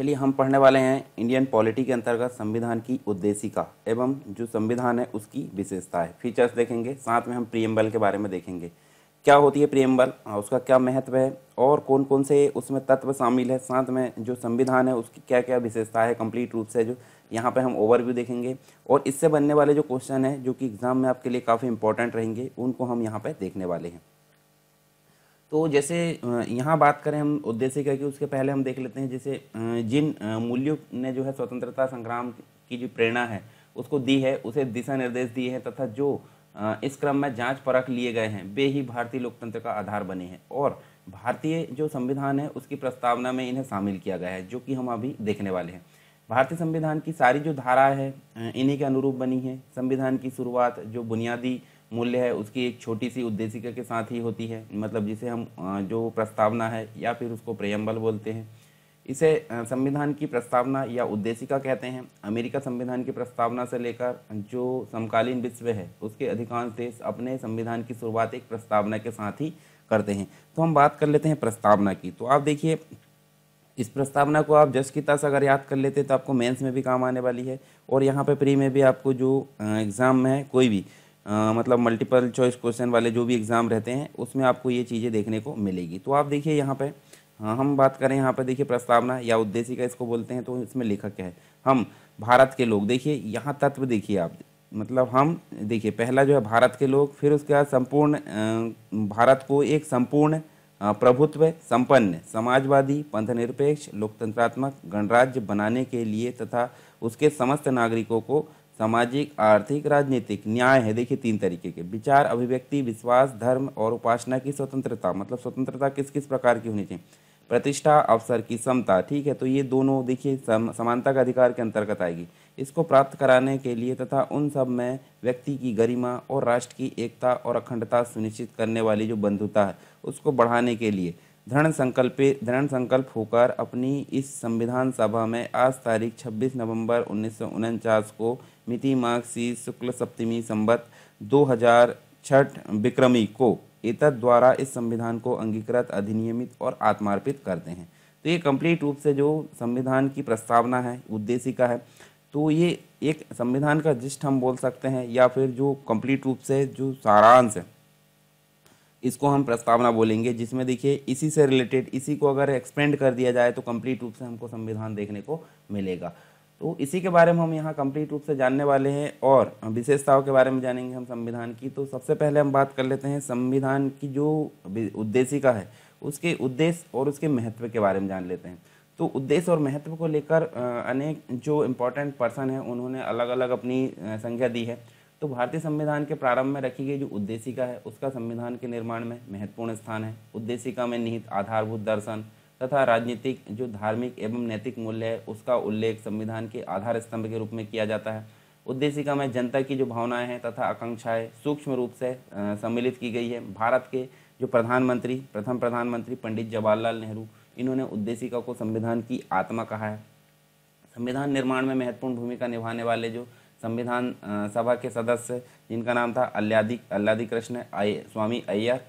चलिए हम पढ़ने वाले हैं इंडियन पॉलिटी के अंतर्गत संविधान की उद्देशिका एवं जो संविधान है उसकी विशेषता है फीचर्स देखेंगे साथ में हम प्रियम्बल के बारे में देखेंगे क्या होती है प्रियम्बल हाँ, उसका क्या महत्व है और कौन कौन से उसमें तत्व शामिल है साथ में जो संविधान है उसकी क्या क्या विशेषता है कंप्लीट रूप से जो यहाँ पे हम ओवरव्यू देखेंगे और इससे बनने वाले जो क्वेश्चन हैं जो कि एग्ज़ाम में आपके लिए काफ़ी इंपॉर्टेंट रहेंगे उनको हम यहाँ पे देखने वाले हैं तो जैसे यहाँ बात करें हम उद्देश्य का कि उसके पहले हम देख लेते हैं जैसे जिन मूल्यों ने जो है स्वतंत्रता संग्राम की जो प्रेरणा है उसको दी है उसे दिशा निर्देश दिए हैं तथा जो इस क्रम में जांच परख लिए गए हैं वे ही भारतीय लोकतंत्र का आधार बने हैं और भारतीय जो संविधान है उसकी प्रस्तावना में इन्हें शामिल किया गया है जो कि हम अभी देखने वाले हैं भारतीय संविधान की सारी जो धारा है इन्हीं के अनुरूप बनी है संविधान की शुरुआत जो बुनियादी मूल्य है उसकी एक छोटी सी उद्देशिका के साथ ही होती है मतलब जिसे हम जो प्रस्तावना है या फिर उसको प्रयम्बल बोलते हैं इसे संविधान की प्रस्तावना या उद्देशिका कहते हैं अमेरिका संविधान की प्रस्तावना से लेकर जो समकालीन विश्व है उसके अधिकांश देश अपने संविधान की शुरुआत एक प्रस्तावना के साथ ही करते हैं तो हम बात कर लेते हैं प्रस्तावना की तो आप देखिए इस प्रस्तावना को आप जस्ट की तस अगर याद कर लेते तो आपको मेंस में भी काम आने वाली है और यहाँ पे प्री में भी आपको जो एग्ज़ाम में है कोई भी आ, मतलब मल्टीपल चॉइस क्वेश्चन वाले जो भी एग्ज़ाम रहते हैं उसमें आपको ये चीज़ें देखने को मिलेगी तो आप देखिए यहाँ पर हाँ, हम बात करें यहाँ पर देखिए प्रस्तावना या उद्देश्य का इसको बोलते हैं तो इसमें लेखक क्या है हम भारत के लोग देखिए यहाँ तत्व देखिए आप मतलब हम देखिए पहला जो है भारत के लोग फिर उसके बाद संपूर्ण भारत को एक संपूर्ण प्रभुत्व संपन्न समाजवादी पंथनिरपेक्ष लोकतंत्रात्मक गणराज्य बनाने के लिए तथा उसके समस्त नागरिकों को सामाजिक आर्थिक राजनीतिक न्याय है देखिए तीन तरीके के विचार अभिव्यक्ति विश्वास धर्म और उपासना की स्वतंत्रता मतलब स्वतंत्रता किस किस प्रकार की होनी चाहिए प्रतिष्ठा अवसर की समता ठीक है तो ये दोनों देखिए सम, समानता का अधिकार के अंतर्गत आएगी इसको प्राप्त कराने के लिए तथा उन सब में व्यक्ति की गरिमा और राष्ट्र की एकता और अखंडता सुनिश्चित करने वाली जो बंधुता है उसको बढ़ाने के लिए दृढ़ संकल्पे दृढ़ संकल्प होकर अपनी इस संविधान सभा में आज तारीख 26 नवंबर उन्नीस को मिति मार्क्सी शुक्ल सप्तमी संबत दो हजार छठ विक्रमी को एत द्वारा इस संविधान को अंगीकृत अधिनियमित और आत्मार्पित करते हैं तो ये कंप्लीट रूप से जो संविधान की प्रस्तावना है उद्देश्य का है तो ये एक संविधान का जिस्ट हम बोल सकते हैं या फिर जो कंप्लीट रूप से जो सारांश है इसको हम प्रस्तावना बोलेंगे जिसमें देखिए इसी से रिलेटेड इसी को अगर एक्सपेंड कर दिया जाए तो कंप्लीट रूप से हमको संविधान देखने को मिलेगा तो इसी के बारे में हम यहाँ कंप्लीट रूप से जानने वाले हैं और विशेषताओं के बारे में जानेंगे हम संविधान की तो सबसे पहले हम बात कर लेते हैं संविधान की जो उद्देशिका है उसके उद्देश्य और उसके महत्व के बारे में जान लेते हैं तो उद्देश्य और महत्व को लेकर अनेक जो इम्पोर्टेंट पर्सन हैं उन्होंने अलग अलग अपनी संख्या दी है तो भारतीय संविधान के प्रारंभ में रखी गई जो उद्देशिका है उसका संविधान के निर्माण में महत्वपूर्ण स्थान है उद्देशिका में निहित आधारभूत दर्शन तथा राजनीतिक जो धार्मिक एवं नैतिक मूल्य है उसका उल्लेख संविधान के आधार स्तंभ के रूप में किया जाता है उद्देशिका में जनता की जो भावनाएं हैं तथा आकांक्षाएं सूक्ष्म रूप से सम्मिलित की गई है भारत के जो प्रधानमंत्री प्रथम प्रधानमंत्री पंडित जवाहरलाल नेहरू इन्होंने उद्देशिका को संविधान की आत्मा कहा है संविधान निर्माण में महत्वपूर्ण भूमिका निभाने वाले जो संविधान सभा के सदस्य जिनका नाम था अल्लादी अल्लादी कृष्ण स्वामी अय्यर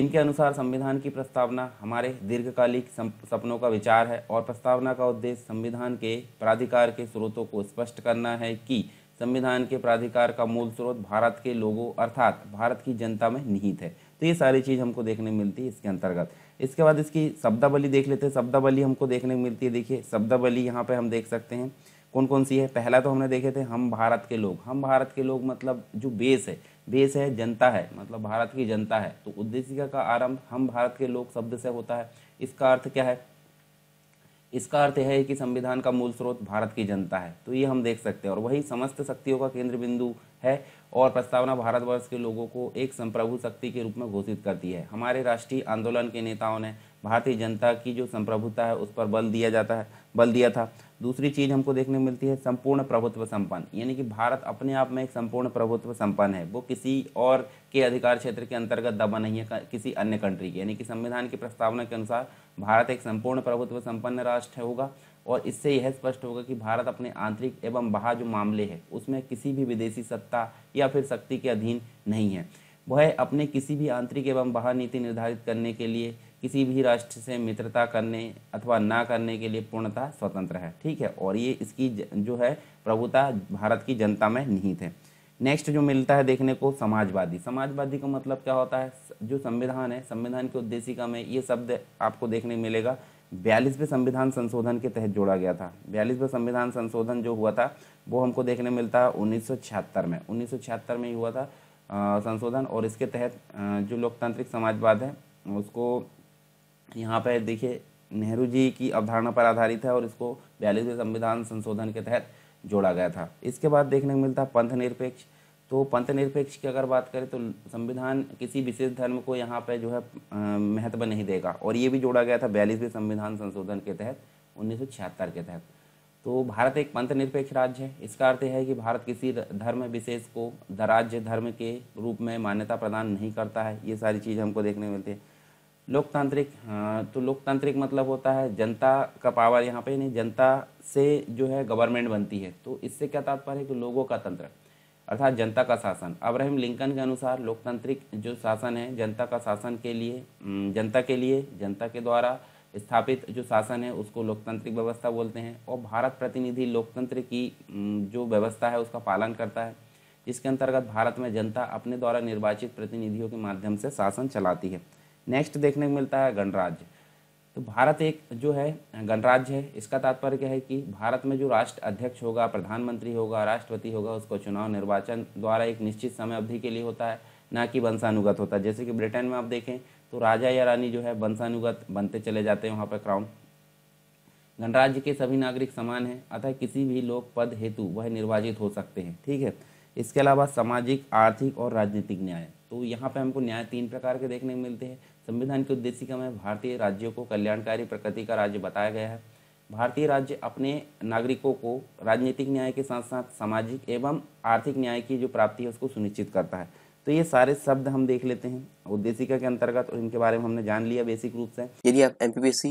इनके अनुसार संविधान की प्रस्तावना हमारे दीर्घकालिक सपनों का विचार है और प्रस्तावना का उद्देश्य संविधान के प्राधिकार के स्रोतों को स्पष्ट करना है कि संविधान के प्राधिकार का मूल स्रोत भारत के लोगों अर्थात भारत की जनता में निहित है तो ये सारी चीज़ हमको देखने मिलती है इसके अंतर्गत इसके बाद इसकी शब्दावली देख लेते हैं शब्दावली हमको देखने को मिलती है देखिए शब्दावली यहाँ पे हम देख सकते हैं कौन कौन सी है पहला तो हमने देखे थे हम भारत के लोग हम भारत के लोग मतलब जो बेस है बेस है जनता है मतलब भारत की जनता है तो उद्देशिका का आरंभ हम भारत के लोग शब्द से होता है इसका अर्थ क्या है इसका अर्थ है कि संविधान का मूल स्रोत भारत की जनता है तो ये हम देख सकते हैं और वही समस्त शक्तियों का केंद्र बिंदु है और प्रस्तावना भारतवर्ष के लोगों को एक संप्रभु शक्ति के रूप में घोषित करती है हमारे राष्ट्रीय आंदोलन के नेताओं ने भारतीय जनता की जो संप्रभुता है उस पर बल दिया जाता है बल दिया था दूसरी चीज़ हमको देखने मिलती है संपूर्ण प्रभुत्व संपन्न यानी कि भारत अपने आप में एक संपूर्ण प्रभुत्व संपन्न है वो किसी और के अधिकार क्षेत्र के अंतर्गत दबा नहीं है किसी अन्य कंट्री के यानी कि संविधान की प्रस्तावना के अनुसार भारत एक संपूर्ण प्रभुत्व संपन्न राष्ट्र होगा और इससे यह स्पष्ट होगा कि भारत अपने आंतरिक एवं बाहर जो मामले हैं उसमें किसी भी विदेशी सत्ता या फिर शक्ति के अधीन नहीं है वह अपने किसी भी आंतरिक एवं बाहर नीति निर्धारित करने के लिए किसी भी राष्ट्र से मित्रता करने अथवा ना करने के लिए पूर्णतः स्वतंत्र है ठीक है और ये इसकी जो है प्रभुता भारत की जनता में नहीं थे नेक्स्ट जो मिलता है देखने को समाजवादी समाजवादी का मतलब क्या होता है जो संविधान है संविधान के उद्देश्य का में ये शब्द आपको देखने मिलेगा बयालीसवें संविधान संशोधन के तहत जोड़ा गया था बयालीसवें संविधान संशोधन जो हुआ था वो हमको देखने मिलता है उन्नीस में उन्नीस में ही हुआ था संशोधन और इसके तहत जो लोकतांत्रिक समाजवाद है उसको यहाँ पर देखिए नेहरू जी की अवधारणा पर आधारित है और इसको बयालीसवें संविधान संशोधन के तहत जोड़ा गया था इसके बाद देखने को मिलता है पंथ निरपेक्ष तो पंथ निरपेक्ष की अगर बात करें तो संविधान किसी विशेष धर्म को यहाँ पर जो है महत्व नहीं देगा और ये भी जोड़ा गया था बयालीसवें संविधान संशोधन के तहत उन्नीस के तहत तो भारत एक पंथ निरपेक्ष राज्य है इसका अर्थ है कि भारत किसी धर्म विशेष को राज्य धर्म के रूप में मान्यता प्रदान नहीं करता है ये सारी चीज़ हमको देखने को मिलती है लोकतांत्रिक हाँ तो लोकतांत्रिक मतलब होता है जनता का पावर यहाँ पे नहीं जनता से जो है गवर्नमेंट बनती है तो इससे क्या तात्पर्य है कि लोगों का तंत्र अर्थात जनता का शासन अब्राहम लिंकन के अनुसार लोकतांत्रिक जो शासन है जनता का शासन के लिए जनता के लिए जनता के द्वारा स्थापित जो शासन है उसको लोकतांत्रिक व्यवस्था बोलते हैं और भारत प्रतिनिधि लोकतंत्र की जो व्यवस्था है उसका पालन करता है जिसके अंतर्गत भारत में जनता अपने द्वारा निर्वाचित प्रतिनिधियों के माध्यम से शासन चलाती है नेक्स्ट देखने को मिलता है गणराज्य तो भारत एक जो है गणराज्य है इसका तात्पर्य क्या है कि भारत में जो राष्ट्र अध्यक्ष होगा प्रधानमंत्री होगा राष्ट्रपति होगा उसको चुनाव निर्वाचन द्वारा एक निश्चित समय अवधि के लिए होता है ना कि वंशानुगत होता है जैसे कि ब्रिटेन में आप देखें तो राजा या रानी जो है वंशानुगत बनते चले जाते हैं वहाँ पर क्राउन गणराज्य के सभी नागरिक समान हैं अतः किसी भी लोक पद हेतु वह निर्वाचित हो सकते हैं ठीक है इसके अलावा सामाजिक आर्थिक और राजनीतिक न्याय तो यहाँ पे हमको न्याय तीन प्रकार के देखने को मिलते हैं संविधान के उद्देश्य में भारतीय राज्यों को कल्याणकारी प्रकृति का राज्य बताया गया है भारतीय राज्य अपने नागरिकों को राजनीतिक न्याय के साथ साथ सामाजिक एवं आर्थिक न्याय की जो प्राप्ति है उसको सुनिश्चित करता है तो ये सारे शब्द हम देख लेते हैं उद्देशिका के अंतर्गत और इनके बारे में हमने जान लिया बेसिक रूप से यदि आप एम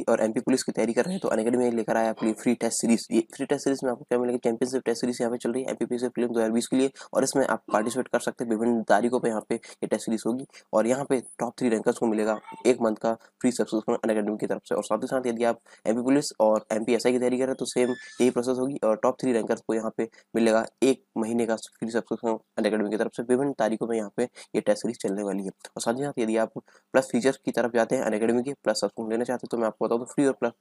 और एम पुलिस की तैयारी कर रहे हैं तो अनकेडमी में लेकर आया अपनी फ्री टेस्ट सीरीज ये फ्री टेस्ट सीरीज में आपको क्या मिलेगा चैंपियनशिप टेस्ट सीरीज यहाँ पे चल रही है एम पी फिल्म दो के लिए और इसमें आप पार्टिसिपेट कर सकते हैं विभिन्न तारीखों पर यहाँ पे ये टेस्ट सीरीज होगी और यहाँ पे टॉप थ्री रैंकर्स को मिलेगा एक मंथ का फ्री सब्सक्रिप्शन अनकेडमी की तरफ से और साथ ही साथ यदि आप एम पुलिस और एम की तैयारी कर रहे हैं तो सेम यही प्रोसेस होगी और टॉप थ्री रैंकर्स को यहाँ पे मिलेगा एक महीने का फ्री सब्सक्रिप्शन अनकेडमी की तरफ से विभिन्न तारीखों में यहाँ पे में ये टेस्ट सीरीज चलने वाली है और साथ ही साथ यदि आप प्लस फीचर्स की तरफ जाते हैं अनकेडमी के प्लस सब्सक्रिप्शन लेना चाहते हैं तो मैं आपको बताऊँ तो फ्री और प्लस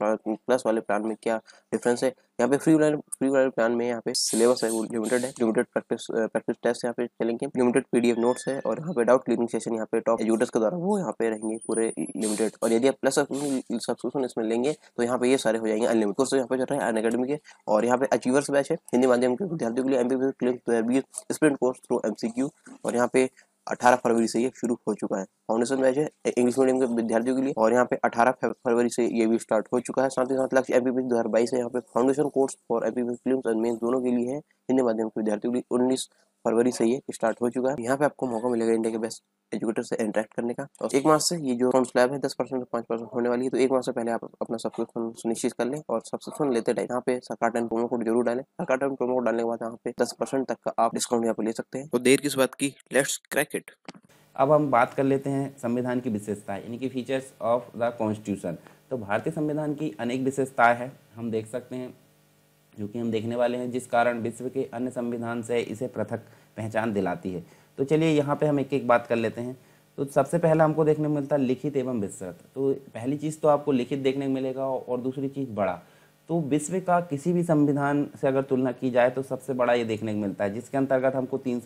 प्लस वाले प्लान में क्या डिफरेंस है यहाँ पे फ्री वाले फ्री वाले प्लान में यहाँ पे सिलेबस है वो लिमिटेड है लिमिटेड प्रैक्टिस प्रैक्टिस टेस्ट यहाँ पे चलेंगे लिमिटेड पीडीएफ नोट्स है और यहाँ पे डाउट क्लियरिंग सेशन यहाँ पे टॉप एजुकेटर्स के द्वारा वो यहाँ पे रहेंगे पूरे लिमिटेड और यदि आप प्लस सब्सक्रिप्शन इसमें लेंगे तो यहाँ पे ये सारे हो जाएंगे अनलिमिटेड कोर्स यहाँ पे चल रहे हैं अनकेडमी के और यहाँ पे अचीवर्स बैच है हिंदी माध्यम के विद्यार्थियों के लिए M B sprint course through MCQ और यहाँ पे 18 फरवरी से ये शुरू हो चुका है फाउंडेशन बैच है इंग्लिश मीडियम के विद्यार्थियों के लिए और यहाँ पे 18 फरवरी से ये भी स्टार्ट हो चुका है साथ ही साथ लक्ष्य एमपीपी दो हजार बाईस है यहाँ पे foundation course for MPP film and दोनों के लिए है हिंदी माध्यम के विद्यार्थियों के लिए उन्नीस फरवरी से ये स्टार्ट हो चुका है यहाँ पे आपको मौका मिलेगा इंडिया के बेस्ट एजुकेटर से इंटरेक्ट करने का और एक मास से ये जो अकाउंट स्लैब है दस परसेंट से पांच परसेंट होने वाली है तो एक मास से पहले आप अपना सब्सक्रिप्शन सुनिश्चित कर लें और सब्सक्रिप्शन लेते टाइम यहाँ पे सरकार टाइम प्रोमो कोड जरूर डालें सरकार टाइम प्रोमो कोड डालने के बाद यहाँ पे दस परसेंट तक का आप डिस्काउंट यहाँ पे ले सकते हैं तो देर किस बात की लेट्स क्रैक इट अब हम बात कर लेते हैं संविधान की विशेषता यानी कि फीचर्स ऑफ द कॉन्स्टिट्यूशन तो भारतीय संविधान की अनेक विशेषताएं हैं हम देख सकते हैं जो कि हम देखने वाले हैं जिस कारण विश्व के अन्य संविधान से इसे पृथक पहचान दिलाती है तो चलिए यहाँ पे हम एक एक बात कर लेते हैं तो सबसे पहला हमको देखने को मिलता है लिखित एवं विस्तृत तो पहली चीज़ तो आपको लिखित देखने को मिलेगा और दूसरी चीज़ बड़ा तो विश्व का किसी भी संविधान से अगर तुलना की जाए तो सबसे बड़ा ये देखने को मिलता है जिसके अंतर्गत हमको तीन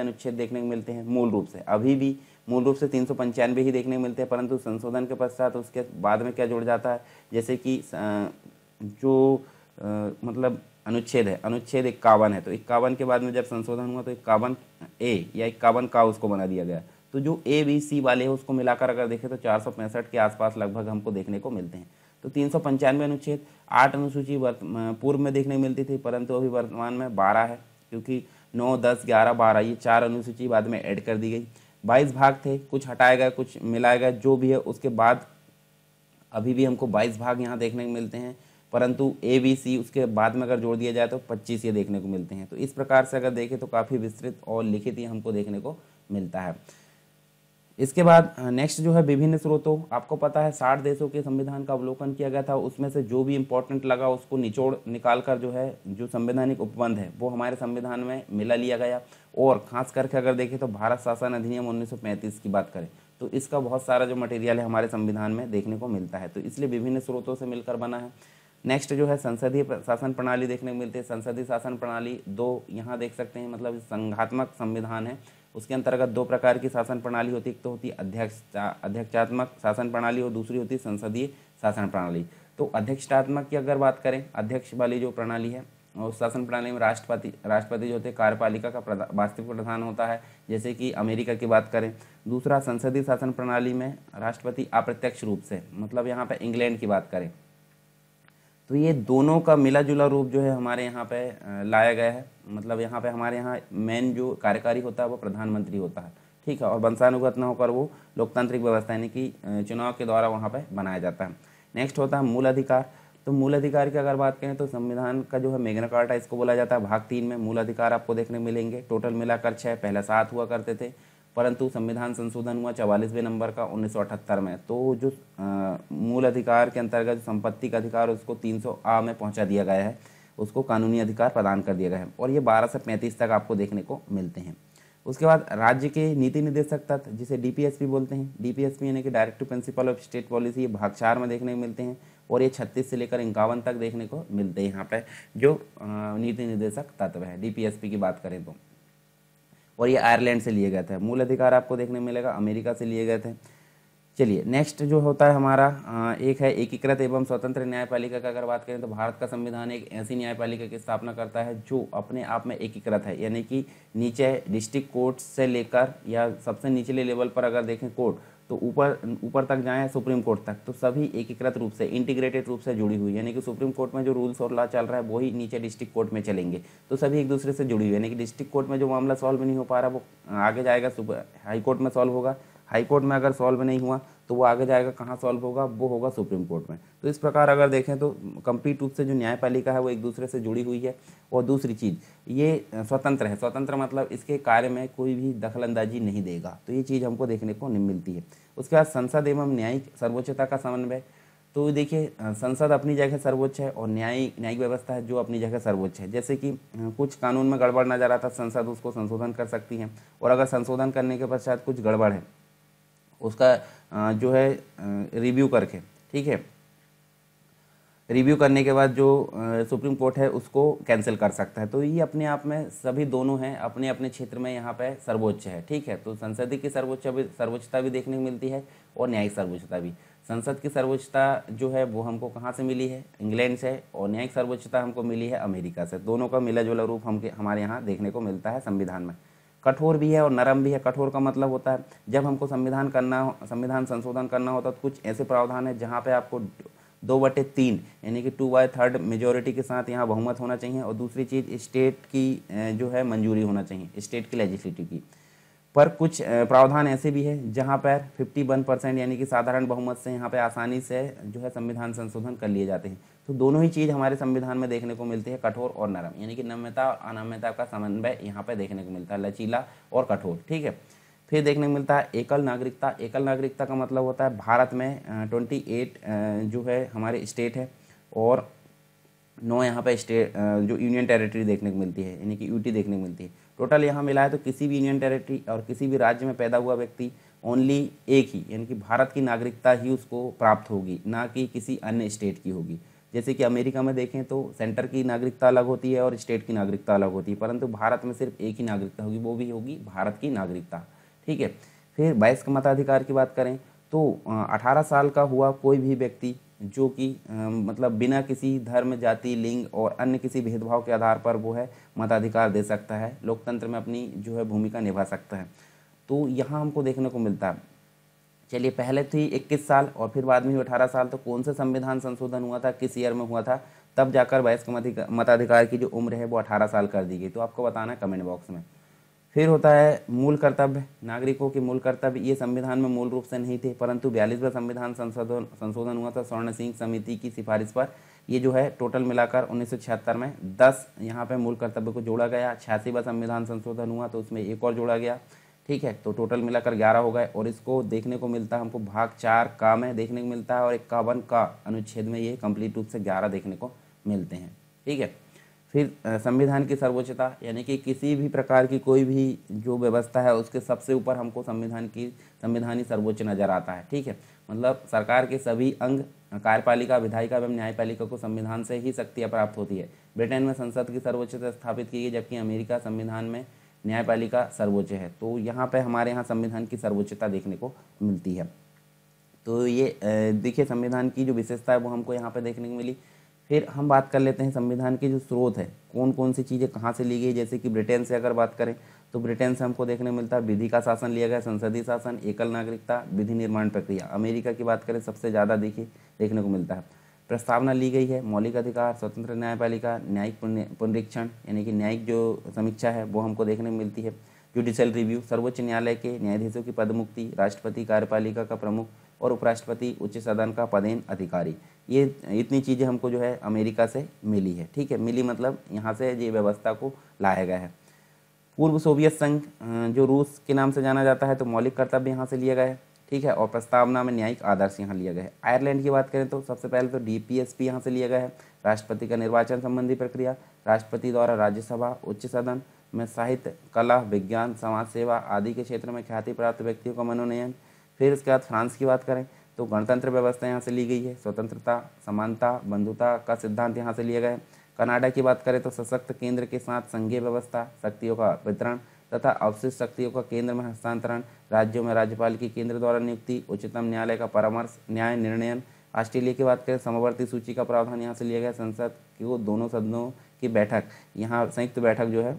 अनुच्छेद देखने को मिलते हैं मूल रूप से अभी भी मूल रूप से तीन ही देखने को मिलते हैं परंतु संशोधन के पश्चात उसके बाद में क्या जुड़ जाता है जैसे कि जो मतलब अनुच्छेद है अनुच्छेद इक्यावन है तो इक्यावन के बाद में जब संशोधन हुआ तो इक्यावन ए या इक्यावन का उसको बना दिया गया तो जो ए बी सी वाले हैं उसको मिलाकर अगर देखें तो चार सौ पैंसठ के आसपास लगभग हमको देखने को मिलते हैं तो तीन सौ पंचानवे अनुच्छेद आठ अनुसूची पूर्व में देखने मिलती थी परंतु अभी वर्तमान में बारह है क्योंकि नौ दस ग्यारह बारह ये चार अनुसूची बाद में ऐड कर दी गई बाईस भाग थे कुछ हटाया गया कुछ मिलाया गया जो भी है उसके बाद अभी भी हमको बाईस भाग यहाँ देखने को मिलते हैं परंतु ए बी सी उसके बाद में अगर जोड़ दिया जाए तो पच्चीस ये देखने को मिलते हैं तो इस प्रकार से अगर देखें तो काफ़ी विस्तृत और लिखित ये हमको देखने को मिलता है इसके बाद नेक्स्ट जो है विभिन्न स्रोतों आपको पता है साठ देशों के संविधान का अवलोकन किया गया था उसमें से जो भी इम्पोर्टेंट लगा उसको निचोड़ निकाल कर जो है जो संवैधानिक उपबंध है वो हमारे संविधान में मिला लिया गया और खास करके अगर देखें तो भारत शासन अधिनियम 1935 की बात करें तो इसका बहुत सारा जो मटेरियल है हमारे संविधान में देखने को मिलता है तो इसलिए विभिन्न स्रोतों से मिलकर बना है नेक्स्ट जो है संसदीय शासन प्रणाली देखने को मिलती है संसदीय शासन प्रणाली दो यहाँ देख सकते हैं मतलब संघात्मक संविधान है उसके अंतर्गत दो प्रकार की शासन प्रणाली होती है एक तो होती है अध्यक्ष अध्यक्षात्मक शासन प्रणाली और दूसरी होती है संसदीय शासन प्रणाली तो अध्यक्षात्मक की अगर बात करें अध्यक्ष वाली जो प्रणाली है उस शासन प्रणाली में राष्ट्रपति राष्ट्रपति जो होते हैं कार्यपालिका का वास्तविक प्रधान होता है जैसे कि अमेरिका की बात करें दूसरा संसदीय शासन प्रणाली में राष्ट्रपति अप्रत्यक्ष रूप से मतलब यहाँ पर इंग्लैंड की बात करें तो ये दोनों का मिला जुला रूप जो है हमारे यहाँ पे लाया गया है मतलब यहाँ पे हमारे यहाँ मेन जो कार्यकारी होता है वो प्रधानमंत्री होता है ठीक है और वंशानुगत न होकर वो लोकतांत्रिक व्यवस्था यानी कि चुनाव के द्वारा वहाँ पर बनाया जाता है नेक्स्ट होता है मूल अधिकार तो मूल अधिकार की अगर बात करें तो संविधान का जो है मेघना कार्टा इसको बोला जाता है भाग तीन में मूल अधिकार आपको देखने मिलेंगे टोटल मिलाकर छः पहले सात हुआ करते थे परंतु संविधान संशोधन हुआ चवालीसवें नंबर का उन्नीस में तो जो आ, मूल अधिकार के अंतर्गत संपत्ति का अधिकार उसको तीन आ में पहुंचा दिया गया है उसको कानूनी अधिकार प्रदान कर दिया गया है और ये बारह से पैंतीस तक आपको देखने को मिलते हैं उसके बाद राज्य के नीति निदेशक तत्व जिसे डीपीएसपी बोलते हैं डीपीएसपी यानी कि directive principle of state policy ये भाग चार में देखने को मिलते हैं और ये छत्तीस से लेकर इक्यावन तक देखने को मिलते हैं यहाँ पे जो नीति निदेशक तत्व है डीपीएसपी की बात करें तो और ये आयरलैंड से लिए गए थे मूल अधिकार आपको देखने मिलेगा अमेरिका से लिए गए थे चलिए नेक्स्ट जो होता है हमारा एक है एकीकृत एवं स्वतंत्र न्यायपालिका का अगर बात करें तो भारत का संविधान एक ऐसी न्यायपालिका की स्थापना करता है जो अपने आप में एकीकृत है यानी कि नीचे डिस्ट्रिक्ट कोर्ट से लेकर या सबसे निचले लेवल पर अगर देखें कोर्ट तो ऊपर ऊपर तक जाएँ सुप्रीम कोर्ट तक तो सभी एकीकृत रूप से इंटीग्रेटेड रूप से जुड़ी हुई यानी कि सुप्रीम कोर्ट में जो रूल्स और लॉ चल रहा है वही नीचे डिस्ट्रिक्ट कोर्ट में चलेंगे तो सभी एक दूसरे से जुड़ी हुई यानी कि डिस्ट्रिक्ट कोर्ट में जो मामला सॉल्व नहीं हो पा रहा वो आगे जाएगा हाई कोर्ट में सॉल्व होगा हाई कोर्ट में अगर सॉल्व नहीं हुआ तो वो आगे जाएगा कहाँ सॉल्व होगा वो होगा सुप्रीम कोर्ट में तो इस प्रकार अगर देखें तो कंप्लीट रूप से जो न्यायपालिका है वो एक दूसरे से जुड़ी हुई है और दूसरी चीज़ ये स्वतंत्र है स्वतंत्र मतलब इसके कार्य में कोई भी दखलंदाजी नहीं देगा तो ये चीज़ हमको देखने को नहीं मिलती है उसके बाद संसद एवं न्यायिक सर्वोच्चता का समन्वय तो देखिए संसद अपनी जगह सर्वोच्च है और न्यायिक न्यायिक व्यवस्था है जो अपनी जगह सर्वोच्च है जैसे कि कुछ कानून में गड़बड़ नजर आता संसद उसको संशोधन कर सकती है और अगर संशोधन करने के पश्चात कुछ गड़बड़ है उसका जो है रिव्यू करके ठीक है रिव्यू करने के बाद जो सुप्रीम कोर्ट है उसको कैंसिल कर सकता है तो ये अपने आप में सभी दोनों हैं अपने अपने क्षेत्र में यहाँ पे सर्वोच्च है ठीक है तो संसदीय की सर्वोच्च भी सर्वोच्चता भी देखने को मिलती है और न्यायिक सर्वोच्चता भी संसद की सर्वोच्चता जो है वो हमको कहाँ से मिली है इंग्लैंड से और न्यायिक सर्वोच्चता हमको मिली है अमेरिका से दोनों का मिला जुला रूप हम हमारे यहाँ देखने को मिलता है संविधान में कठोर भी है और नरम भी है कठोर का मतलब होता है जब हमको संविधान करना हो संविधान संशोधन करना होता है तो कुछ ऐसे प्रावधान है जहाँ पे आपको दो बटे तीन यानी कि टू बाय थर्ड मेजोरिटी के साथ यहाँ बहुमत होना चाहिए और दूसरी चीज़ स्टेट की जो है मंजूरी होना चाहिए स्टेट की लेजिस्लेटिव की पर कुछ प्रावधान ऐसे भी हैं जहाँ पर फिफ्टी परसेंट यानी कि साधारण बहुमत से यहाँ पर आसानी से जो है संविधान संशोधन कर लिए जाते हैं तो दोनों ही चीज़ हमारे संविधान में देखने को मिलती है कठोर और नरम यानी कि नम्यता और अनम्यता का समन्वय यहाँ पर देखने को मिलता है लचीला और कठोर ठीक है फिर देखने को मिलता है एकल नागरिकता एकल नागरिकता का मतलब होता है भारत में ट्वेंटी एट जो है हमारे स्टेट है और नौ यहाँ पर स्टेट जो यूनियन टेरेटरी देखने को मिलती है यानी कि यूटी देखने को मिलती है टोटल यहाँ मिला है तो किसी भी यूनियन टेरेटरी और किसी भी राज्य में पैदा हुआ व्यक्ति ओनली एक ही यानी कि भारत की नागरिकता ही उसको प्राप्त होगी ना कि किसी अन्य स्टेट की होगी जैसे कि अमेरिका में देखें तो सेंटर की नागरिकता अलग होती है और स्टेट की नागरिकता अलग होती है परंतु भारत में सिर्फ एक ही नागरिकता होगी वो भी होगी भारत की नागरिकता ठीक है फिर वयस्क मताधिकार की बात करें तो अठारह साल का हुआ कोई भी व्यक्ति जो कि मतलब बिना किसी धर्म जाति लिंग और अन्य किसी भेदभाव के आधार पर वो है मताधिकार दे सकता है लोकतंत्र में अपनी जो है भूमिका निभा सकता है तो यहाँ हमको देखने को मिलता है चलिए पहले थी इक्कीस साल और फिर बाद में हुई अठारह साल तो कौन सा संविधान संशोधन हुआ था किस ईयर में हुआ था तब जाकर वयस्क मताधिकार की जो उम्र है वो अठारह साल कर दी गई तो आपको बताना है कमेंट बॉक्स में फिर होता है मूल कर्तव्य नागरिकों के मूल कर्तव्य ये संविधान में मूल रूप से नहीं थे परंतु बयालीसवा संविधान संशोधन संशोधन हुआ था स्वर्ण सिंह समिति की सिफारिश पर ये जो है टोटल मिलाकर उन्नीस में 10 यहाँ पे मूल कर्तव्य को जोड़ा गया छियासीवा संविधान संशोधन हुआ तो उसमें एक और जोड़ा गया ठीक है तो टोटल मिलाकर ग्यारह हो गए और इसको देखने को मिलता है हमको भाग चार का में देखने को मिलता है और एक का अनुच्छेद में ये कंप्लीट रूप से ग्यारह देखने को मिलते हैं ठीक है फिर संविधान की सर्वोच्चता यानी कि किसी भी प्रकार की कोई भी जो व्यवस्था है उसके सबसे ऊपर हमको संविधान की संविधानी सर्वोच्च नज़र आता है ठीक है मतलब सरकार के सभी अंग कार्यपालिका विधायिका एवं न्यायपालिका को संविधान से ही शक्तियाँ प्राप्त होती है ब्रिटेन में संसद की सर्वोच्चता स्थापित की गई जबकि अमेरिका संविधान में न्यायपालिका सर्वोच्च है तो यहाँ पर हमारे यहाँ संविधान की सर्वोच्चता देखने को मिलती है तो ये देखिए संविधान की जो विशेषता है वो हमको यहाँ पर देखने को मिली फिर हम बात कर लेते हैं संविधान के जो स्रोत है कौन कौन सी चीज़ें कहाँ से ली गई जैसे कि ब्रिटेन से अगर बात करें तो ब्रिटेन से हमको देखने मिलता है विधि का शासन लिया गया संसदीय शासन एकल नागरिकता विधि निर्माण प्रक्रिया अमेरिका की बात करें सबसे ज़्यादा देखिए देखने को मिलता है प्रस्तावना ली गई है मौलिक अधिकार स्वतंत्र न्यायपालिका न्यायिक पुनरीक्षण यानी कि न्यायिक जो समीक्षा है वो हमको देखने में मिलती है जुडिशल रिव्यू सर्वोच्च न्यायालय के न्यायाधीशों की पदमुक्ति राष्ट्रपति कार्यपालिका का प्रमुख और उपराष्ट्रपति उच्च सदन का पदेन अधिकारी ये इतनी चीज़ें हमको जो है अमेरिका से मिली है ठीक है मिली मतलब यहाँ से ये व्यवस्था को लाया गया है पूर्व सोवियत संघ जो रूस के नाम से जाना जाता है तो मौलिक कर्तव्य यहाँ से लिया गया है ठीक है और प्रस्तावना में न्यायिक आदर्श यहाँ लिया गया है आयरलैंड की बात करें तो सबसे पहले तो डी पी एस पी यहाँ से लिया गया है राष्ट्रपति का निर्वाचन संबंधी प्रक्रिया राष्ट्रपति द्वारा राज्यसभा उच्च सदन में साहित्य कला विज्ञान समाज सेवा आदि के क्षेत्र में ख्याति प्राप्त व्यक्तियों का मनोनयन फिर इसके बाद फ्रांस की बात करें तो गणतंत्र व्यवस्था यहाँ से ली गई है स्वतंत्रता समानता बंधुता का सिद्धांत यहाँ से लिया गया है कनाडा की बात करें तो सशक्त केंद्र के साथ संघीय व्यवस्था शक्तियों का वितरण तथा अवशिष्ट शक्तियों का केंद्र में हस्तांतरण राज्यों में राज्यपाल की केंद्र द्वारा नियुक्ति उच्चतम न्यायालय का परामर्श न्याय निर्णयन ऑस्ट्रेलिया की बात करें समवर्ती सूची का प्रावधान यहाँ से लिया गया संसद की वो दोनों सदनों की बैठक यहाँ संयुक्त बैठक जो है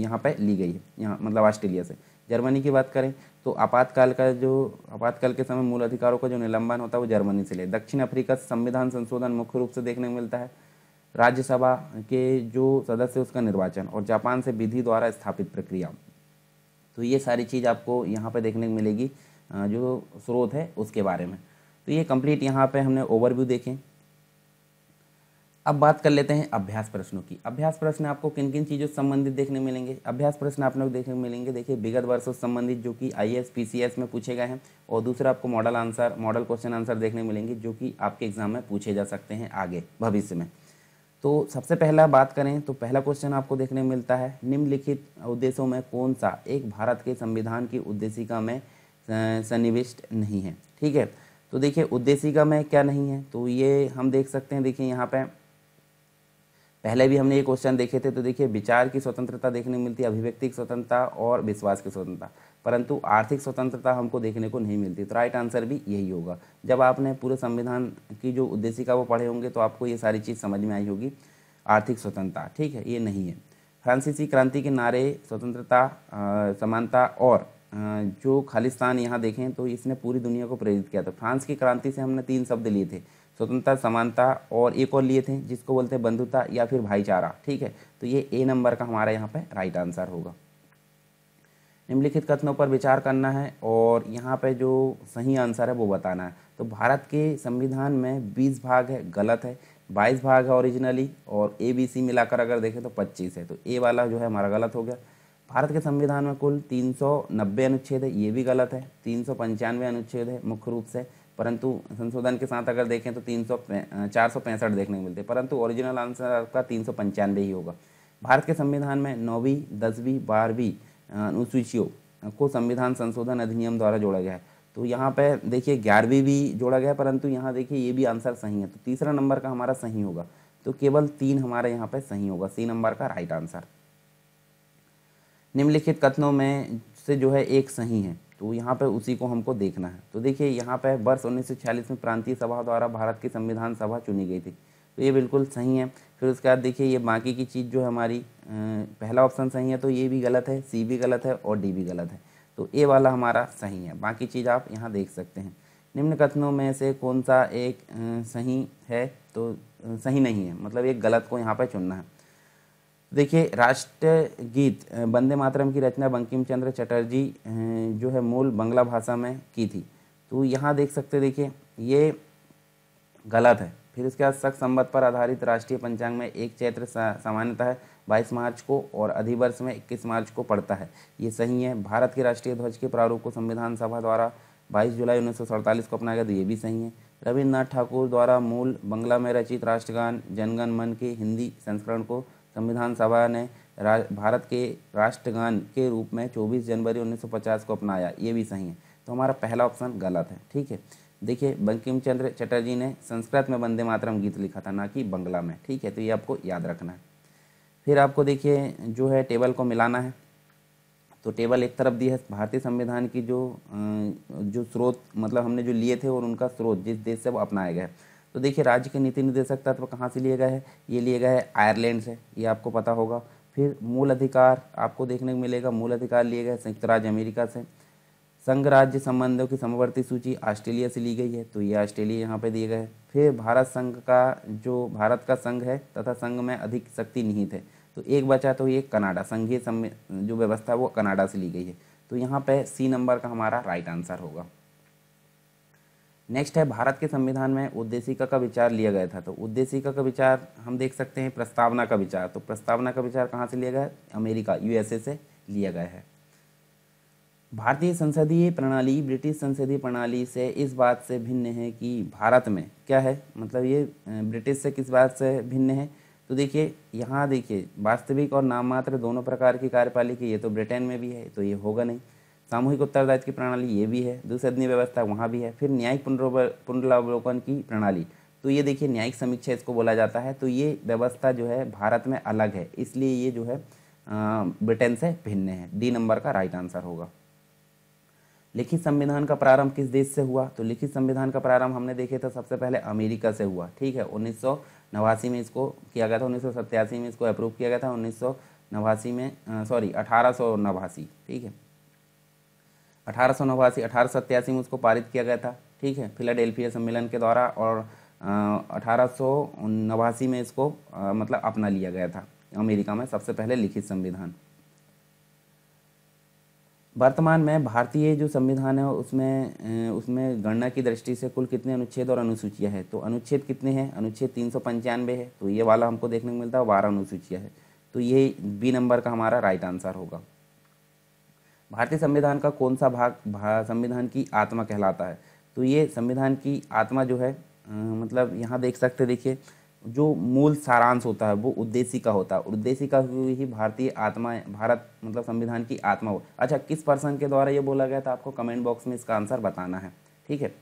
यहाँ पर ली गई है यहाँ मतलब ऑस्ट्रेलिया से जर्मनी की बात करें तो आपातकाल का जो आपातकाल के समय मूल अधिकारों का जो निलंबन होता है वो जर्मनी से ले दक्षिण अफ्रीका संविधान संशोधन मुख्य रूप से देखने को मिलता है राज्यसभा के जो सदस्य उसका निर्वाचन और जापान से विधि द्वारा स्थापित प्रक्रिया तो ये सारी चीज़ आपको यहाँ पर देखने को मिलेगी जो स्रोत है उसके बारे में तो ये कंप्लीट यहाँ पे हमने ओवरव्यू देखे अब बात कर लेते हैं अभ्यास प्रश्नों की अभ्यास प्रश्न आपको किन किन चीज़ों से संबंधित देखने मिलेंगे अभ्यास प्रश्न आप लोग देखने मिलेंगे देखिए विगत वर्षों से संबंधित जो कि आईएएस पीसीएस में पूछे गए हैं और दूसरा आपको model answer model question answer देखने मिलेंगे जो कि आपके एग्जाम में पूछे जा सकते हैं आगे भविष्य में तो सबसे पहला बात करें तो पहला क्वेश्चन आपको देखने मिलता है निम्नलिखित उद्देश्यों में कौन सा एक भारत के संविधान की उद्देशिका में सन्निविष्ट नहीं है ठीक है तो देखिए उद्देशिका में क्या नहीं है तो ये हम देख सकते हैं देखिए यहाँ पे पहले भी हमने ये क्वेश्चन देखे थे तो देखिए विचार की स्वतंत्रता देखने मिलती है अभिव्यक्ति की स्वतंत्रता और विश्वास की स्वतंत्रता परंतु आर्थिक स्वतंत्रता हमको देखने को नहीं मिलती तो राइट आंसर भी यही होगा जब आपने पूरे संविधान की जो का वो पढ़े होंगे तो आपको ये सारी चीज़ समझ में आई होगी आर्थिक स्वतंत्रता ठीक है ये नहीं है फ्रांसीसी क्रांति के नारे स्वतंत्रता समानता और जो खालिस्तान यहाँ देखें तो इसने पूरी दुनिया को प्रेरित किया था फ्रांस की क्रांति से हमने तीन शब्द लिए थे स्वतंत्रता समानता और एक और लिए थे जिसको बोलते हैं बंधुता या फिर भाईचारा ठीक है तो ये ए नंबर का हमारा यहाँ पे राइट आंसर होगा निम्नलिखित कथनों पर विचार करना है और यहाँ पे जो सही आंसर है वो बताना है तो भारत के संविधान में 20 भाग है गलत है 22 भाग है ओरिजिनली और ए बी सी मिलाकर अगर देखें तो 25 है तो ए वाला जो है हमारा गलत हो गया भारत के संविधान में कुल 390 अनुच्छेद है ये भी गलत है तीन अनुच्छेद है मुख्य रूप से परंतु संशोधन के साथ अगर देखें तो तीन सौ देखने को मिलते परंतु ओरिजिनल आंसर आपका तीन ही होगा भारत के संविधान में नौवीं दसवीं बारहवीं अनुसूचियों को संविधान संशोधन अधिनियम द्वारा जोड़ा गया है तो यहाँ पे देखिए ग्यारहवीं भी जोड़ा गया परंतु यहाँ देखिए ये भी आंसर सही है तो तीसरा नंबर का हमारा सही होगा तो केवल तीन हमारे यहाँ पे सही होगा सी नंबर का राइट आंसर निम्नलिखित कथनों में से जो है एक सही है तो यहाँ पे उसी को हमको देखना है तो देखिए यहाँ पे वर्ष 1946 में प्रांतीय सभा द्वारा भारत की संविधान सभा चुनी गई थी तो ये बिल्कुल सही है फिर उसके बाद देखिए ये बाकी की चीज़ जो है हमारी पहला ऑप्शन सही है तो ये भी गलत है सी भी गलत है और डी भी गलत है तो ए वाला हमारा सही है बाकी चीज़ आप यहाँ देख सकते हैं निम्न कथनों में से कौन सा एक सही है तो सही नहीं है मतलब एक गलत को यहाँ पर चुनना है देखिए राष्ट्र गीत वंदे मातरम की रचना बंकिम चंद्र चटर्जी जो है मूल बंगला भाषा में की थी तो यहाँ देख सकते देखिए ये गलत है फिर इसके बाद सख संबत पर आधारित राष्ट्रीय पंचांग में एक चैत्र सामान्यतः बाईस मार्च को और अधिवर्ष में इक्कीस मार्च को पड़ता है ये सही है भारत के राष्ट्रीय ध्वज के प्रारूप को संविधान सभा द्वारा बाईस जुलाई उन्नीस को अपनाया गया तो ये भी सही है रविन्द्रनाथ ठाकुर द्वारा मूल बंगला में रचित राष्ट्रगान जनगण मन के हिंदी संस्करण को संविधान सभा ने भारत के राष्ट्रगान के रूप में 24 जनवरी 1950 को अपनाया ये भी सही है तो हमारा पहला ऑप्शन गलत है ठीक है देखिए बंकिम चंद्र चटर्जी ने संस्कृत में वंदे मातरम गीत लिखा था ना कि बंगला में ठीक है तो ये आपको याद रखना है फिर आपको देखिए जो है टेबल को मिलाना है तो टेबल एक तरफ दी है भारतीय संविधान की जो जो स्रोत मतलब हमने जो लिए थे और उनका स्रोत जिस देश से वो अपनाया गया तो देखिए राज्य के नीति निर्देशक तत्व कहाँ से लिए गए हैं ये लिए गए हैं आयरलैंड से ये आपको पता होगा फिर मूल अधिकार आपको देखने को मिलेगा मूल अधिकार लिए गए संयुक्त राज्य अमेरिका से संघ राज्य संबंधों की समवर्ती सूची ऑस्ट्रेलिया से ली गई है तो ये ऑस्ट्रेलिया यहाँ पे दिए गए हैं फिर भारत संघ का जो भारत का संघ है तथा संघ में अधिक शक्ति निहित है तो एक बचा तो ये कनाडा संघीय जो व्यवस्था है वो कनाडा से ली गई है तो यहाँ पे सी नंबर का हमारा राइट आंसर होगा नेक्स्ट है भारत के संविधान में उद्देशिका का विचार लिया गया था तो उद्देशिका का विचार हम देख सकते हैं प्रस्तावना का विचार तो प्रस्तावना का विचार कहाँ से लिया गया अमेरिका यूएसए से लिया गया है भारतीय संसदीय प्रणाली ब्रिटिश संसदीय प्रणाली से इस बात से भिन्न है कि भारत में क्या है मतलब ये ब्रिटिश से किस बात से भिन्न है तो देखिए यहाँ देखिए वास्तविक और नाममात्र दोनों प्रकार की कार्यपालिका ये तो ब्रिटेन में भी है तो ये होगा नहीं सामूहिक उत्तरदायित्व की प्रणाली ये भी है दूसरी व्यवस्था वहाँ भी है फिर न्यायिक पुनरावलोकन की प्रणाली तो ये देखिए न्यायिक समीक्षा इसको बोला जाता है तो ये व्यवस्था जो है भारत में अलग है इसलिए ये जो है ब्रिटेन से भिन्न है डी नंबर का राइट आंसर होगा लिखित संविधान का प्रारंभ किस देश से हुआ तो लिखित संविधान का प्रारंभ हमने देखे था सबसे पहले अमेरिका से हुआ ठीक है उन्नीस नवासी में इसको किया गया था उन्नीस में इसको अप्रूव किया गया था उन्नीस नवासी में सॉरी अठारह नवासी ठीक है अठारह सौ नवासी अठारह सत्तासी में उसको पारित किया गया था ठीक है फिलाडेल्फिया सम्मेलन के द्वारा और अठारह नवासी में इसको आ, मतलब अपना लिया गया था अमेरिका में सबसे पहले लिखित संविधान वर्तमान में भारतीय जो संविधान है उसमें उसमें गणना की दृष्टि से कुल कितने अनुच्छेद और अनुसूचियाँ हैं तो अनुच्छेद कितने हैं अनुच्छेद तीन सौ पंचानवे है तो ये वाला हमको देखने को मिलता है बारह अनुसूचियाँ है तो ये बी नंबर का हमारा राइट आंसर होगा भारतीय संविधान का कौन सा भाग संविधान की आत्मा कहलाता है तो ये संविधान की आत्मा जो है मतलब यहाँ देख सकते देखिए जो मूल सारांश होता है वो उद्देश्य का होता है उद्देश्य का ही भारतीय आत्मा भारत मतलब संविधान की आत्मा हो अच्छा किस पर्सन के द्वारा ये बोला गया था आपको कमेंट बॉक्स में इसका आंसर बताना है ठीक है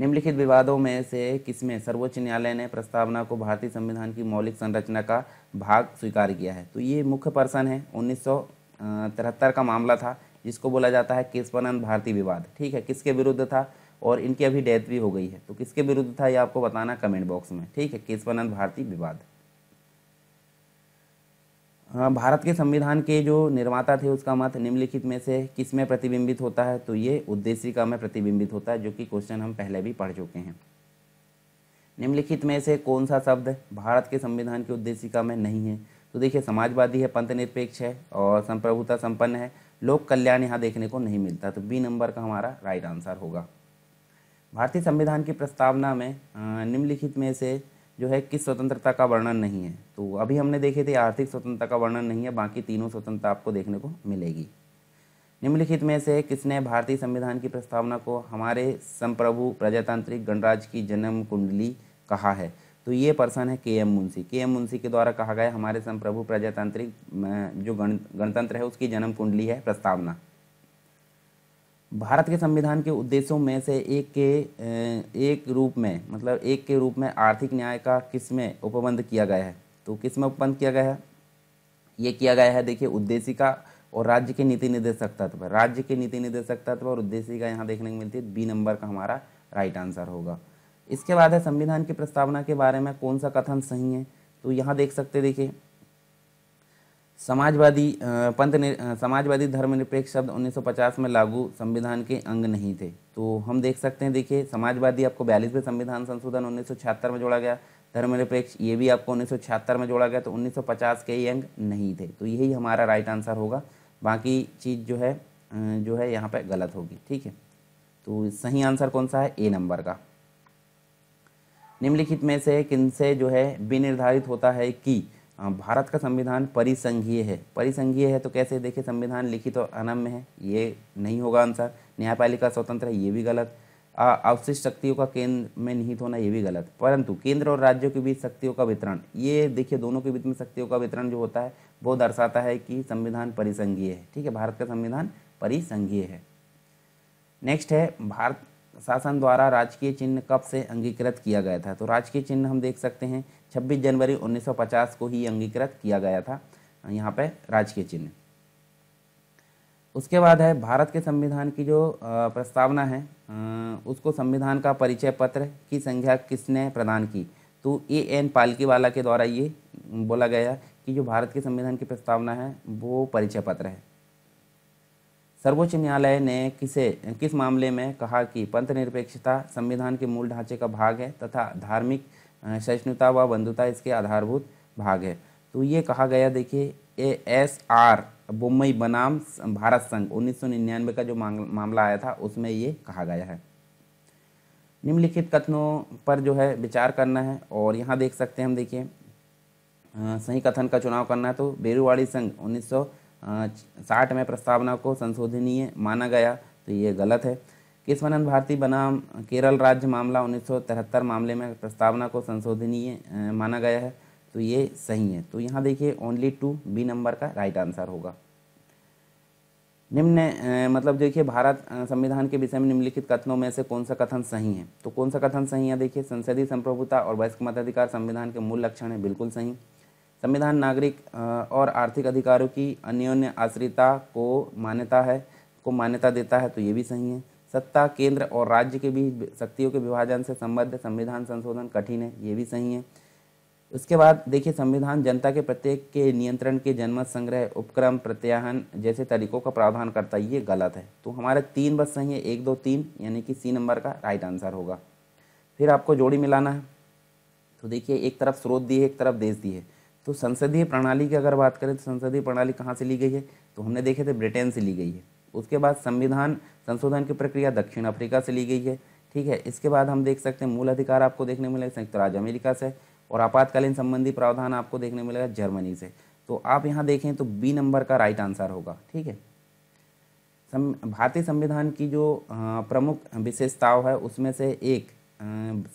निम्नलिखित विवादों में से किसमें सर्वोच्च न्यायालय ने प्रस्तावना को भारतीय संविधान की मौलिक संरचना का भाग स्वीकार किया है तो ये मुख्य पर्सन है उन्नीस का मामला था जिसको बोला जाता है केशवानंद भारतीय विवाद ठीक है किसके विरुद्ध था और इनकी अभी डेथ भी हो गई है तो किसके विरुद्ध था ये आपको बताना कमेंट बॉक्स में ठीक है केशवानंद भारती विवाद हाँ, भारत के संविधान के जो निर्माता थे उसका मत निम्नलिखित में से किस में प्रतिबिंबित होता है तो ये का में प्रतिबिंबित होता है जो कि क्वेश्चन हम पहले भी पढ़ चुके हैं निम्नलिखित में से कौन सा शब्द भारत के संविधान की उद्देश्य में नहीं है तो देखिए समाजवादी है पंथ निरपेक्ष है और संप्रभुता संपन्न है लोक कल्याण यहाँ देखने को नहीं मिलता तो बी नंबर का हमारा राइट आंसर होगा भारतीय संविधान की प्रस्तावना में निम्नलिखित में से जो है किस स्वतंत्रता का वर्णन नहीं है तो अभी हमने देखे थे आर्थिक स्वतंत्रता का वर्णन नहीं है बाकी तीनों स्वतंत्रता आपको देखने को मिलेगी निम्नलिखित में से किसने भारतीय संविधान की प्रस्तावना को हमारे संप्रभु प्रजातांत्रिक गणराज की जन्म कुंडली कहा है तो ये पर्सन है के एम मुंशी के एम मुंशी के द्वारा कहा गया हमारे संप्रभु प्रजातांत्रिक जो गण गणतंत्र है उसकी जन्म कुंडली है प्रस्तावना भारत के संविधान के उद्देश्यों में से एक के एक रूप में मतलब एक के रूप में आर्थिक न्याय का किस में उपबंध किया गया है तो किस में उपबंध किया गया है ये किया गया है देखिए का और राज्य के नीति निर्देशक तत्व राज्य के नीति निर्देशक तत्व और का यहाँ देखने को मिलती है बी नंबर का हमारा राइट आंसर होगा इसके बाद है संविधान की प्रस्तावना के बारे में कौन सा कथन सही है तो यहाँ देख सकते देखिए समाजवादी पंथ समाजवादी धर्मनिरपेक्ष शब्द 1950 में लागू संविधान के अंग नहीं थे तो हम देख सकते हैं देखिए समाजवादी आपको बयालीसवें संविधान संशोधन उन्नीस में जोड़ा गया धर्मनिरपेक्ष ये भी आपको उन्नीस में जोड़ा गया तो 1950 के ये अंग नहीं थे तो यही हमारा राइट आंसर होगा बाकी चीज़ जो है जो है यहाँ पर गलत होगी ठीक है तो सही आंसर कौन सा है ए नंबर का निम्नलिखित में से किन से जो है विनिर्धारित होता है कि भारत का संविधान परिसंघीय है परिसंघीय है तो कैसे देखिए संविधान लिखित तो अनम्य है ये नहीं होगा आंसर न्यायपालिका स्वतंत्र है ये भी गलत अवशिष्ट शक्तियों का केंद्र में निहित होना ये भी गलत परंतु केंद्र और राज्यों के बीच शक्तियों का वितरण ये देखिए दोनों के बीच में शक्तियों का वितरण जो होता है वो दर्शाता है कि संविधान परिसंघीय है ठीक है भारत का संविधान परिसंघीय है नेक्स्ट है भारत शासन द्वारा राजकीय चिन्ह कब से अंगीकृत किया गया था तो राजकीय चिन्ह हम देख सकते हैं 26 जनवरी 1950 को ही अंगीकृत किया गया था यहाँ पे राजकीय चिन्ह उसके बाद है भारत के संविधान की जो प्रस्तावना है उसको संविधान का परिचय पत्र की संख्या किसने प्रदान की तो ए एन पालकीवाला के द्वारा ये बोला गया कि जो भारत के संविधान की प्रस्तावना है वो परिचय पत्र है सर्वोच्च न्यायालय ने किसे किस मामले में कहा कि पंथ निरपेक्षता संविधान के मूल ढांचे का भाग है तथा धार्मिक सहिष्णुता व बंधुता इसके आधारभूत भाग है तो ये कहा गया देखिए ए एस आर बुम्बई बनाम भारत संघ उन्नीस का जो मामला आया था उसमें ये कहा गया है निम्नलिखित कथनों पर जो है विचार करना है और यहाँ देख सकते हैं हम देखिए सही कथन का चुनाव करना है तो बेरुवाड़ी संघ 1960 में प्रस्तावना को संशोधनीय माना गया तो ये गलत है केशवानंद भारती बनाम केरल राज्य मामला 1973 मामले में प्रस्तावना को संशोधनीय माना गया है तो ये सही है तो यहाँ देखिए ओनली टू बी नंबर का राइट आंसर होगा निम्न मतलब देखिए भारत संविधान के विषय में निम्नलिखित कथनों में से कौन सा कथन सही है तो कौन सा कथन सही है देखिए संसदीय संप्रभुता और वयस्क मताधिकार संविधान के मूल लक्षण है बिल्कुल सही संविधान नागरिक और आर्थिक अधिकारों की अन्योन्य आश्रिता को मान्यता है को मान्यता देता है तो ये भी सही है सत्ता केंद्र और राज्य के बीच शक्तियों के विभाजन से संबद्ध संविधान संशोधन कठिन है ये भी सही है उसके बाद देखिए संविधान जनता के प्रत्येक के नियंत्रण के जनमत संग्रह उपक्रम प्रत्याहन जैसे तरीकों का प्रावधान करता है ये गलत है तो हमारे तीन बस सही है एक दो तीन यानी कि सी नंबर का राइट आंसर होगा फिर आपको जोड़ी मिलाना है तो देखिए एक तरफ स्रोत दी है एक तरफ देश दी है तो संसदीय प्रणाली की अगर बात करें तो संसदीय प्रणाली कहाँ से ली गई है तो हमने देखे थे ब्रिटेन से ली गई है उसके बाद संविधान संशोधन की प्रक्रिया दक्षिण अफ्रीका से ली गई है ठीक है इसके बाद हम देख सकते हैं मूल अधिकार आपको देखने मिलेगा संयुक्त राज्य अमेरिका से और आपातकालीन संबंधी प्रावधान आपको देखने मिलेगा जर्मनी से तो आप यहाँ देखें तो बी नंबर का राइट आंसर होगा ठीक है सम भारतीय संविधान की जो प्रमुख विशेषताओं है उसमें से एक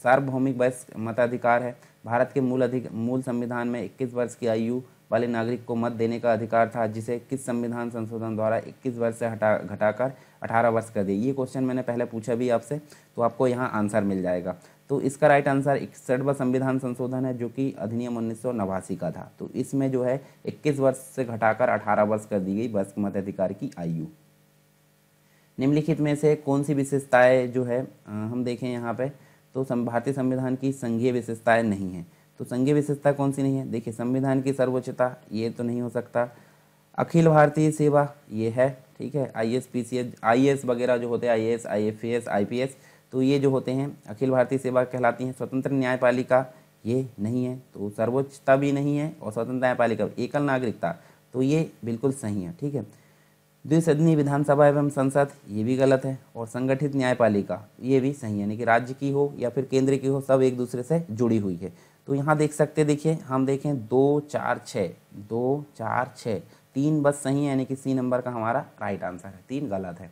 सार्वभौमिक वयस्क मताधिकार है भारत के मूल अधिक मूल संविधान में 21 वर्ष की आयु वाले नागरिक को मत देने का अधिकार था जिसे किस संविधान संशोधन द्वारा 21 वर्ष से हटा घटाकर 18 वर्ष कर दिए ये क्वेश्चन मैंने पहले पूछा भी आपसे तो आपको यहाँ आंसर मिल जाएगा तो इसका राइट आंसर इकसठवा संविधान संशोधन है जो कि अधिनियम उन्नीस का था तो इसमें जो है इक्कीस वर्ष से घटाकर अठारह वर्ष कर दी गई वर्ष मताधिकार की आयु निम्नलिखित में से कौन सी विशेषताएं जो है हम देखें यहाँ पे तो भारतीय संविधान की संघीय विशेषताएं नहीं है तो संघीय विशेषता कौन सी नहीं है देखिए संविधान की सर्वोच्चता ये तो नहीं हो सकता अखिल भारतीय सेवा ये है ठीक है I S P C S I S वगैरह जो होते हैं I S I F S I P S तो ये जो होते हैं अखिल भारतीय सेवा कहलाती हैं स्वतंत्र न्यायपालिका ये नहीं है तो सर्वोच्चता भी नहीं है और स्वतंत्र न्यायपालिका एकल नागरिकता तो ये बिल्कुल सही है ठीक है द्विसदनीय विधानसभा एवं संसद ये भी गलत है और संगठित न्यायपालिका ये भी सही है यानी कि राज्य की हो या फिर केंद्र की हो सब एक दूसरे से जुड़ी हुई है तो यहाँ देख सकते देखिए हम देखें दो चार छः दो चार छः तीन बस सही है यानी कि सी नंबर का हमारा राइट आंसर है तीन गलत है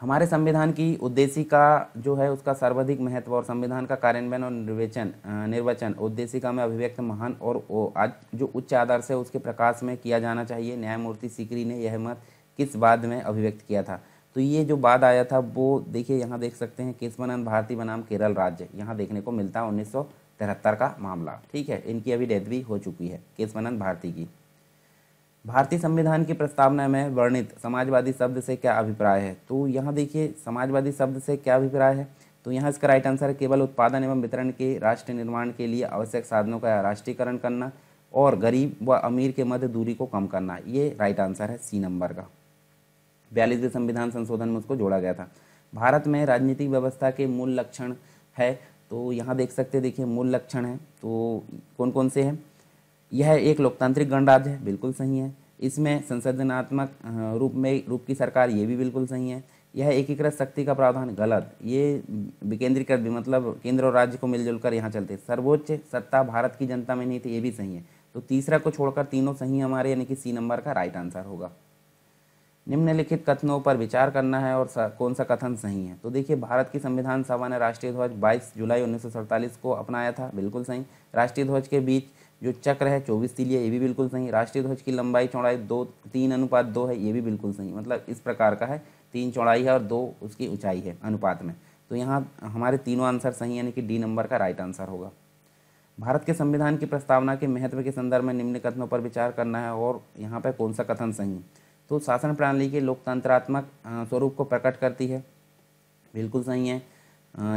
हमारे संविधान की उद्देश्य का जो है उसका सर्वाधिक महत्व और संविधान का कार्यान्वयन और निर्वचन निर्वचन उद्देशिका में अभिव्यक्त महान और आज जो उच्च आदर्श है उसके प्रकाश में किया जाना चाहिए न्यायमूर्ति सिकरी ने यह मत किस बाद में अभिव्यक्त किया था तो ये जो बाद आया था वो देखिए यहाँ देख सकते हैं केशवानंद भारती बनाम केरल राज्य यहाँ देखने को मिलता है उन्नीस का मामला ठीक है इनकी अभी डेथ भी हो चुकी है केशवानंद भारती की भारतीय संविधान की प्रस्तावना में वर्णित समाजवादी शब्द से क्या अभिप्राय है तो यहाँ देखिए समाजवादी शब्द से क्या अभिप्राय है तो यहाँ इसका राइट आंसर है केवल उत्पादन एवं वितरण के राष्ट्र निर्माण के लिए आवश्यक साधनों का राष्ट्रीयकरण करना और गरीब व अमीर के मध्य दूरी को कम करना ये राइट आंसर है सी नंबर का बयालीसवें संविधान संशोधन में उसको जोड़ा गया था भारत में राजनीतिक व्यवस्था के मूल लक्षण है तो यहाँ देख सकते देखिए मूल लक्षण है तो कौन कौन से हैं यह एक लोकतांत्रिक गणराज्य है बिल्कुल सही है इसमें संसदनात्मक रूप में रूप की सरकार ये भी बिल्कुल सही है यह एकीकृत शक्ति का प्रावधान गलत ये विकेंद्रीकृत भी मतलब केंद्र और राज्य को मिलजुल कर यहाँ चलते सर्वोच्च सत्ता भारत की जनता में नहीं थी ये भी सही है तो तीसरा को छोड़कर तीनों सही हमारे यानी कि सी नंबर का राइट आंसर होगा निम्नलिखित कथनों पर विचार करना है और कौन सा कथन सही है तो देखिए भारत की संविधान सभा ने राष्ट्रीय ध्वज 22 जुलाई 1947 को अपनाया था बिल्कुल सही राष्ट्रीय ध्वज के बीच जो चक्र है चौबीस तिलिया ये भी बिल्कुल सही राष्ट्रीय ध्वज की लंबाई चौड़ाई दो तीन अनुपात दो है ये भी बिल्कुल सही मतलब इस प्रकार का है तीन चौड़ाई है और दो उसकी ऊंचाई है अनुपात में तो यहाँ हमारे तीनों आंसर सही यानी कि डी नंबर का राइट आंसर होगा भारत के संविधान की प्रस्तावना के महत्व के संदर्भ में निम्न कथनों पर विचार करना है और यहाँ पर कौन सा कथन सही तो शासन प्रणाली के लोकतंत्रात्मक स्वरूप को प्रकट करती है बिल्कुल सही है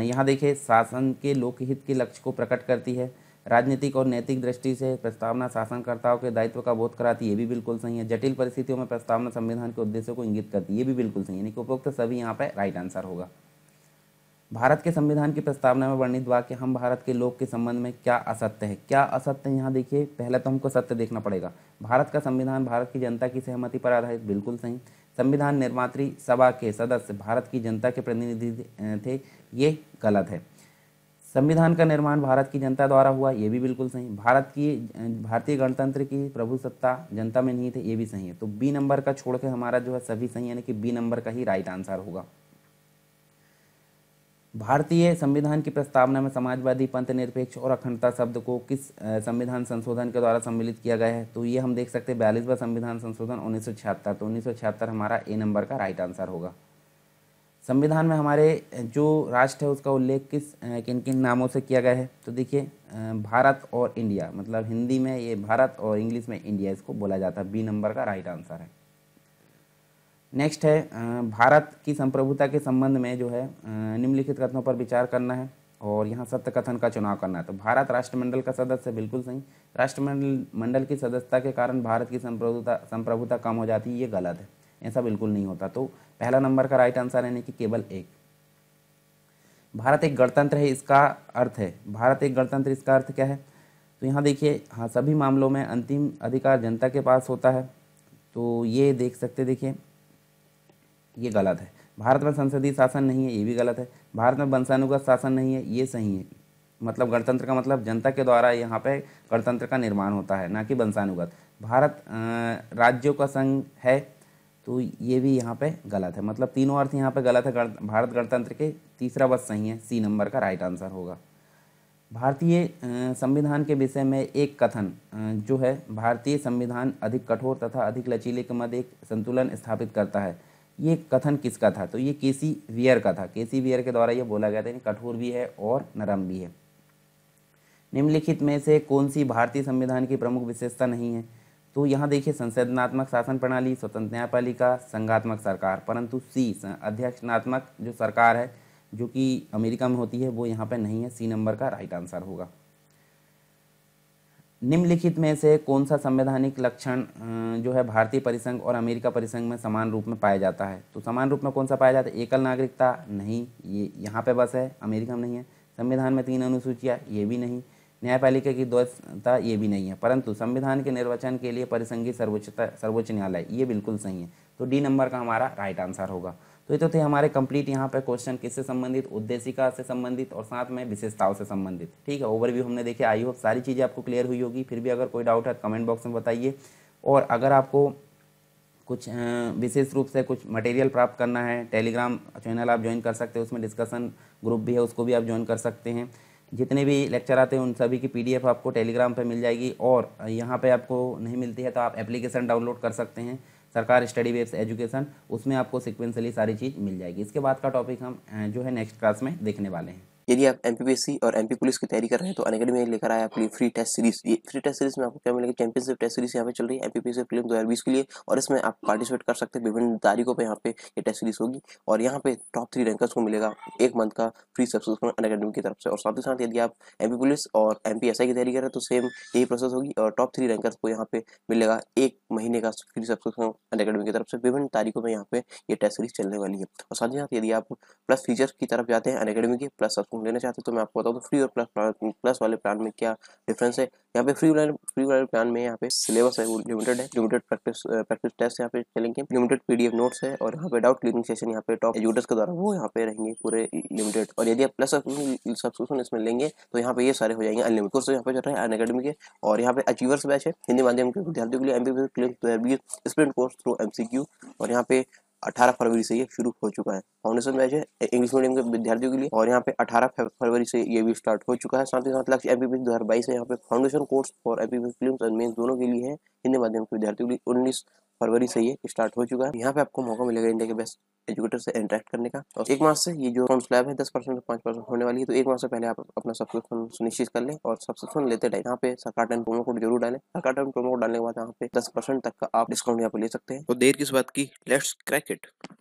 यहाँ देखिए शासन के लोकहित के लक्ष्य को प्रकट करती है राजनीतिक और नैतिक दृष्टि से प्रस्तावना शासनकर्ताओं के दायित्व का बोध कराती है ये भी बिल्कुल सही है जटिल परिस्थितियों में प्रस्तावना संविधान के उद्देश्य को इंगित करती है ये भी बिल्कुल सही है यानी कि उपयुक्त सभी यहाँ पर राइट आंसर होगा भारत के संविधान की प्रस्तावना में वर्णित हुआ कि हम भारत के लोग के संबंध में क्या असत्य है क्या असत्य है यहाँ देखिए पहले तो हमको सत्य देखना पड़ेगा भारत का संविधान भारत की जनता की सहमति पर आधारित बिल्कुल सही संविधान निर्मात्री सभा के सदस्य भारत की जनता के प्रतिनिधि थे ये गलत है संविधान का निर्माण भारत की जनता द्वारा हुआ ये भी बिल्कुल सही भारत की भारतीय गणतंत्र की प्रभु सत्ता जनता में नहीं थे ये भी सही है तो बी नंबर का छोड़ के हमारा जो है सभी सही यानी कि बी नंबर का ही राइट आंसर होगा भारतीय संविधान की प्रस्तावना में समाजवादी पंथ निरपेक्ष और अखंडता शब्द को किस संविधान संशोधन के द्वारा सम्मिलित किया गया है तो ये हम देख सकते हैं बयालीसवा संविधान संशोधन उन्नीस तो उन्नीस हमारा ए नंबर का राइट आंसर होगा संविधान में हमारे जो राष्ट्र है उसका उल्लेख किस किन किन नामों से किया गया है तो देखिए भारत और इंडिया मतलब हिंदी में ये भारत और इंग्लिश में इंडिया इसको बोला जाता है बी नंबर का राइट आंसर है नेक्स्ट है भारत की संप्रभुता के संबंध में जो है निम्नलिखित कथनों पर विचार करना है और यहाँ सत्य कथन का चुनाव करना है तो भारत राष्ट्रमंडल का सदस्य बिल्कुल सही राष्ट्रमंडल मंडल की सदस्यता के कारण भारत की संप्रभुता संप्रभुता कम हो जाती है ये गलत है ऐसा बिल्कुल नहीं होता तो पहला नंबर का राइट आंसर यानी कि केवल एक भारत एक गणतंत्र है इसका अर्थ है भारत एक गणतंत्र इसका अर्थ क्या है तो यहाँ देखिए हाँ सभी मामलों में अंतिम अधिकार जनता के पास होता है तो ये देख सकते देखिए ये गलत है भारत में संसदीय शासन नहीं है ये भी गलत है भारत में वंशानुगत शासन नहीं है ये सही है मतलब गणतंत्र का मतलब जनता के द्वारा यहाँ पे गणतंत्र का निर्माण होता है ना कि वंशानुगत भारत राज्यों का संघ है तो ये भी यहाँ पे गलत है मतलब तीनों अर्थ यहाँ पे गलत है भारत गणतंत्र के तीसरा बस सही है सी नंबर का राइट आंसर होगा भारतीय संविधान के विषय में एक कथन जो है भारतीय संविधान अधिक कठोर तथा अधिक लचीले के मध्य एक संतुलन स्थापित करता है ये कथन किसका था तो ये केसी वियर का था केसी वियर के द्वारा ये बोला गया था कठोर भी है और नरम भी है निम्नलिखित में से कौन सी भारतीय संविधान की प्रमुख विशेषता नहीं है तो यहाँ देखिए संसदनात्मक शासन प्रणाली स्वतंत्र न्यायपालिका संघात्मक सरकार परंतु सी अध्यक्षनात्मक जो सरकार है जो कि अमेरिका में होती है वो यहाँ पर नहीं है सी नंबर का राइट आंसर होगा निम्नलिखित में से कौन सा संवैधानिक लक्षण जो है भारतीय परिसंघ और अमेरिका परिसंघ में समान रूप में पाया जाता है तो समान रूप में कौन सा पाया जाता है एकल नागरिकता नहीं ये यहाँ पे बस है अमेरिका में नहीं है संविधान में तीन अनुसूचियाँ ये भी नहीं न्यायपालिका की द्वैतता ये भी नहीं है परंतु संविधान के निर्वाचन के लिए परिसंघी सर्वोच्चता सर्वोच्च न्यायालय ये बिल्कुल सही है तो डी नंबर का हमारा राइट आंसर होगा तो ये तो थे हमारे कंप्लीट यहाँ पर क्वेश्चन किससे संबंधित उद्देशिका से संबंधित और साथ में विशेषताओं से संबंधित ठीक है ओवरव्यू हमने देखे आई होप सारी चीज़ें आपको क्लियर हुई होगी फिर भी अगर कोई डाउट है तो कमेंट बॉक्स में बताइए और अगर आपको कुछ विशेष रूप से कुछ मटेरियल प्राप्त करना है टेलीग्राम चैनल आप ज्वाइन कर सकते हैं उसमें डिस्कशन ग्रुप भी है उसको भी आप ज्वाइन कर सकते हैं जितने भी लेक्चर आते हैं उन सभी की पीडीएफ आपको टेलीग्राम पर मिल जाएगी और यहाँ पे आपको नहीं मिलती है तो आप एप्लीकेशन डाउनलोड कर सकते हैं सरकार स्टडी वेब्स एजुकेशन उसमें आपको सिक्वेंसली सारी चीज़ मिल जाएगी इसके बाद का टॉपिक हम जो है नेक्स्ट क्लास में देखने वाले हैं यदि आप एम और एम पुलिस की तैयारी कर रहे हैं तो अनकेडमी में लेकर आया आपके लिए फ्री टेस्ट सीरीज ये फ्री टेस्ट सीरीज में आपको क्या मिलेगा चैंपियनशिप टेस्ट सीरीज यहाँ पे चल रही है एम पी फिल्म दो के लिए और इसमें आप पार्टिसिपेट कर सकते हैं विभिन्न तारीखों पर यहाँ पे ये टेस्ट सीरीज होगी और यहाँ पे टॉप थ्री रैंकर्स को मिलेगा एक मंथ का फ्री सब्सक्रिप्शन अनकेडमी की तरफ से और साथ ही साथ यदि आप एम पुलिस और एम की तैयारी कर रहे हैं तो सेम यही प्रोसेस होगी और टॉप थ्री रैंकर्स को यहाँ पे मिलेगा एक महीने का फ्री सब्सक्रिप्शन अनकेडमी की तरफ से विभिन्न तारीखों में यहाँ पे ये टेस्ट सीरीज चलने वाली है और साथ ही साथ यदि आप प्लस फीचर की तरफ जाते हैं अनकेडमी के प्लस फोन लेना चाहते हो तो मैं आपको बताऊँ तो फ्री और प्लस प्लस वाले प्लान में क्या डिफरेंस है यहाँ पे फ्री वाले फ्री वाले प्लान में यहाँ पे सिलेबस है वो लिमिटेड है लिमिटेड प्रैक्टिस प्रैक्टिस टेस्ट यहाँ पे चलेंगे लिमिटेड पीडीएफ नोट्स है और यहाँ पे डाउट क्लिनिंग सेशन यहाँ पे टॉप एजुटर्स के द्वारा वो यहाँ पे रहेंगे पूरे लिमिटेड और यदि आप प्लस सब्सक्रिप्शन इसमें लेंगे तो यहाँ पे ये सारे हो जाएंगे अनलिमिटेड कोर्स यहाँ पे चल रहे हैं अन अकेडमी के और यहाँ पे अचीवर्स बैच है हिंदी माध्यम के विद्यार्थियों के लिए M B clinic sprint course through M और यहाँ पे अठारह फरवरी से ये शुरू हो चुका है फाउंडेशन बैच है इंग्लिश मीडियम के विद्यार्थियों के लिए और यहाँ पे अठारह फरवरी से ये भी स्टार्ट हो चुका है साथ ही साथ लक्ष्य एमपीपी दो हजार बाईस है यहाँ पे foundation course for MPP film and mains दोनों के लिए है हिंदी माध्यम के विद्यार्थियों के लिए उन्नीस फरवरी से ये स्टार्ट हो चुका है यहाँ पे आपको मौका मिलेगा इंडिया के बेस्ट एजुकेटर से इंटरेक्ट करने का और एक मास से ये जो फॉर्म स्लैब है दस परसेंट पांच परसेंट होने वाली है तो एक मास से पहले आप अपना सब्सक्रिप्शन सुनिश्चित कर लें और सब्सक्रिप्शन लेते टाइम यहाँ पे सरकार टाइम प्रोमो कोड जरूर डालें सरकार टाइम प्रोमो कोड डालने के बाद यहाँ पे दस परसेंट तक का आप डिस्काउंट यहाँ पे ले सकते हैं तो देर किस बात की लेट्स क्रैकेट